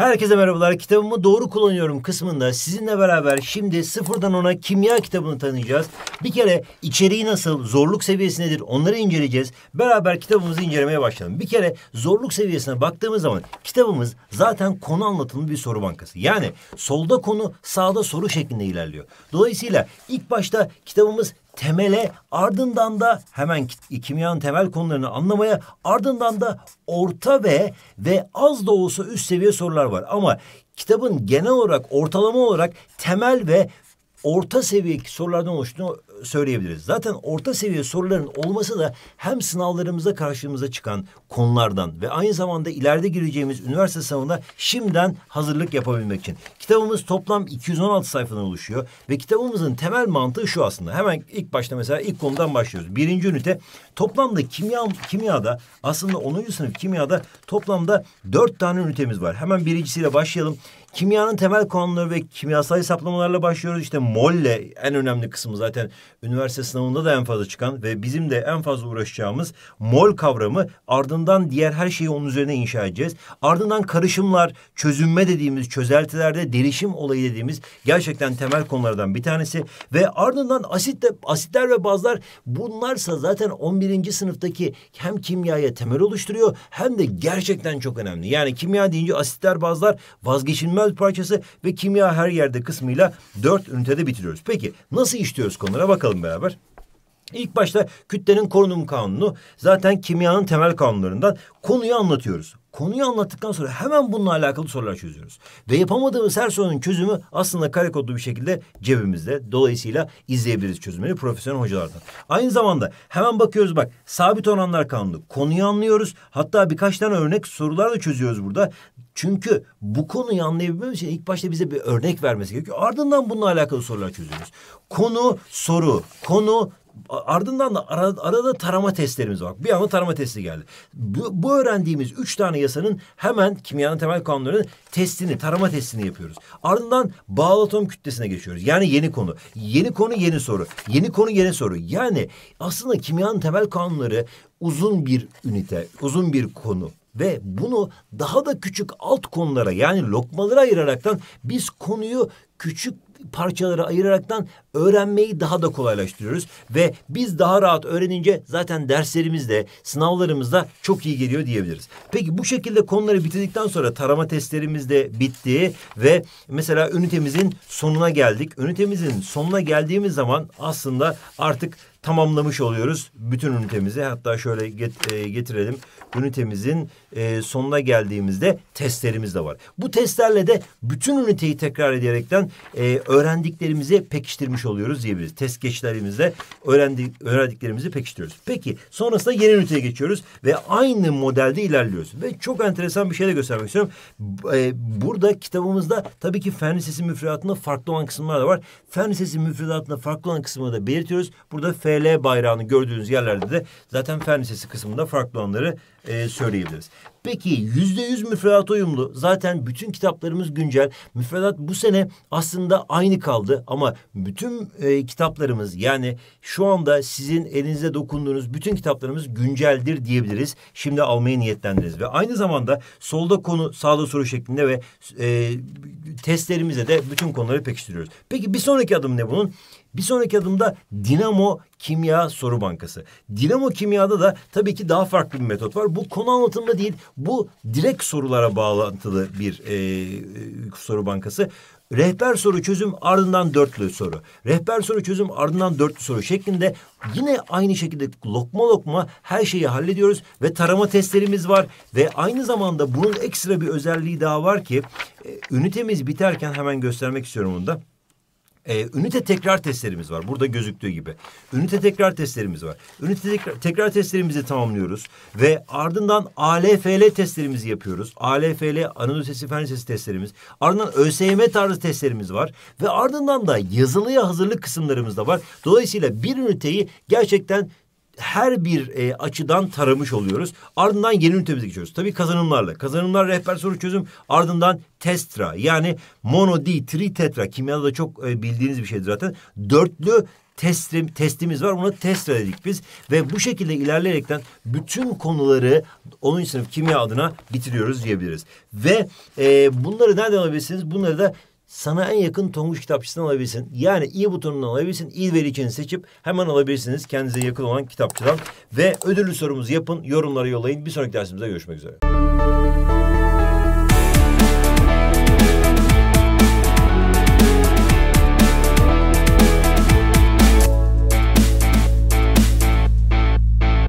Herkese merhabalar. Kitabımı doğru kullanıyorum kısmında sizinle beraber şimdi sıfırdan ona kimya kitabını tanıyacağız. Bir kere içeriği nasıl, zorluk seviyesi nedir onları inceleyeceğiz. Beraber kitabımızı incelemeye başlayalım. Bir kere zorluk seviyesine baktığımız zaman kitabımız zaten konu anlatımlı bir soru bankası. Yani solda konu, sağda soru şeklinde ilerliyor. Dolayısıyla ilk başta kitabımız temele ardından da hemen kimyanın temel konularını anlamaya ardından da orta ve ve az da olsa üst seviye sorular var. Ama kitabın genel olarak ortalama olarak temel ve orta seviye sorulardan oluştuğunu söyleyebiliriz. Zaten orta seviye soruların olması da hem sınavlarımıza karşımıza çıkan konulardan ve aynı zamanda ileride gireceğimiz üniversite sınavına şimdiden hazırlık yapabilmek için. Kitabımız toplam 216 sayfadan oluşuyor ve kitabımızın temel mantığı şu aslında. Hemen ilk başta mesela ilk konudan başlıyoruz. Birinci ünite toplamda kimya kimyada aslında 10. sınıf kimyada toplamda dört tane ünitemiz var. Hemen birincisiyle başlayalım kimyanın temel konuları ve kimyasal hesaplamalarla başlıyoruz. İşte molle en önemli kısmı zaten üniversite sınavında da en fazla çıkan ve bizim de en fazla uğraşacağımız mol kavramı ardından diğer her şeyi onun üzerine inşa edeceğiz. Ardından karışımlar, çözünme dediğimiz çözeltilerde derişim olayı dediğimiz gerçekten temel konulardan bir tanesi ve ardından asit de, asitler ve bazlar bunlarsa zaten 11. sınıftaki hem kimyaya temel oluşturuyor hem de gerçekten çok önemli. Yani kimya deyince asitler, bazlar vazgeçilmez görünmez parçası ve kimya her yerde kısmıyla dört ünitede bitiriyoruz. Peki nasıl işliyoruz konulara bakalım beraber. İlk başta kütlenin korunum kanunu zaten kimyanın temel kanunlarından konuyu anlatıyoruz. Konuyu anlattıktan sonra hemen bununla alakalı sorular çözüyoruz. Ve yapamadığımız her sorunun çözümü aslında kare kodlu bir şekilde cebimizde. Dolayısıyla izleyebiliriz çözümleri profesyonel hocalardan. Aynı zamanda hemen bakıyoruz bak sabit oranlar kanunu. Konuyu anlıyoruz. Hatta birkaç tane örnek sorular da çözüyoruz burada. Çünkü bu konuyu anlayabilmemiz için ilk başta bize bir örnek vermesi gerekiyor. Ardından bununla alakalı sorular çözüyoruz. Konu soru, konu Ardından da arada arada tarama testlerimiz var. Bir anda tarama testi geldi. Bu, bu öğrendiğimiz üç tane yasanın hemen kimyanın temel kanunlarının testini, tarama testini yapıyoruz. Ardından bağlı atom kütlesine geçiyoruz. Yani yeni konu. Yeni konu yeni soru. Yeni konu yeni soru. Yani aslında kimyanın temel kanunları uzun bir ünite, uzun bir konu ve bunu daha da küçük alt konulara yani lokmalara ayıraraktan biz konuyu küçük parçalara ayıraraktan öğrenmeyi daha da kolaylaştırıyoruz. Ve biz daha rahat öğrenince zaten derslerimizde, sınavlarımızda çok iyi geliyor diyebiliriz. Peki bu şekilde konuları bitirdikten sonra tarama testlerimiz de bitti ve mesela ünitemizin sonuna geldik. Ünitemizin sonuna geldiğimiz zaman aslında artık tamamlamış oluyoruz bütün ünitemizi. Hatta şöyle get, e, getirelim. Ünitemizin e, sonuna geldiğimizde testlerimiz de var. Bu testlerle de bütün üniteyi tekrar ederekten e, öğrendiklerimizi pekiştirmiş oluyoruz diyebiliriz. Test geçlerimizle öğrendik, öğrendiklerimizi pekiştiriyoruz. Peki sonrasında yeni üniteye geçiyoruz ve aynı modelde ilerliyoruz. Ve çok enteresan bir şey de göstermek istiyorum. E, burada kitabımızda tabii ki fen lisesi müfredatında farklı olan kısımlar da var. Fen lisesi müfredatında farklı olan kısımları da belirtiyoruz. Burada fen FL bayrağını gördüğünüz yerlerde de zaten fen lisesi kısmında farklı olanları e, söyleyebiliriz. Peki yüzde yüz müfredat uyumlu. Zaten bütün kitaplarımız güncel. Müfredat bu sene aslında aynı kaldı ama bütün e, kitaplarımız yani şu anda sizin elinize dokunduğunuz bütün kitaplarımız günceldir diyebiliriz. Şimdi almaya niyetlendiniz ve aynı zamanda solda konu sağda soru şeklinde ve e, testlerimize de bütün konuları pekiştiriyoruz. Peki bir sonraki adım ne bunun? Bir sonraki adımda Dinamo Kimya Soru Bankası. Dinamo Kimya'da da tabii ki daha farklı bir metot var bu konu anlatımda değil. Bu direkt sorulara bağlantılı bir e, e, soru bankası. Rehber soru çözüm ardından dörtlü soru. Rehber soru çözüm ardından dörtlü soru şeklinde yine aynı şekilde lokma lokma her şeyi hallediyoruz ve tarama testlerimiz var ve aynı zamanda bunun ekstra bir özelliği daha var ki e, ünitemiz biterken hemen göstermek istiyorum onu da. E, ünite tekrar testlerimiz var. Burada gözüktüğü gibi. Ünite tekrar testlerimiz var. Ünite tekrar, tekrar testlerimizi tamamlıyoruz. Ve ardından ALFL testlerimizi yapıyoruz. ALFL analiz sesi fen sesi testlerimiz. Ardından ÖSYM tarzı testlerimiz var. Ve ardından da yazılıya hazırlık kısımlarımız da var. Dolayısıyla bir üniteyi gerçekten her bir e, açıdan taramış oluyoruz. Ardından yeni ünitemize geçiyoruz. Tabii kazanımlarla. Kazanımlar rehber soru çözüm ardından testra yani mono di tri tetra kimyada da çok e, bildiğiniz bir şeydir zaten. Dörtlü testim, testimiz var. Ona test dedik biz. Ve bu şekilde ilerleyerekten bütün konuları 10. sınıf kimya adına bitiriyoruz diyebiliriz. Ve e, bunları nereden alabilirsiniz? Bunları da sana en yakın Tonguç kitapçısından alabilirsin. Yani iyi butonundan alabilirsin. İl vericini seçip hemen alabilirsiniz kendinize yakın olan kitapçıdan. Ve ödüllü sorumuzu yapın, yorumlara yollayın. Bir sonraki dersimizde görüşmek üzere.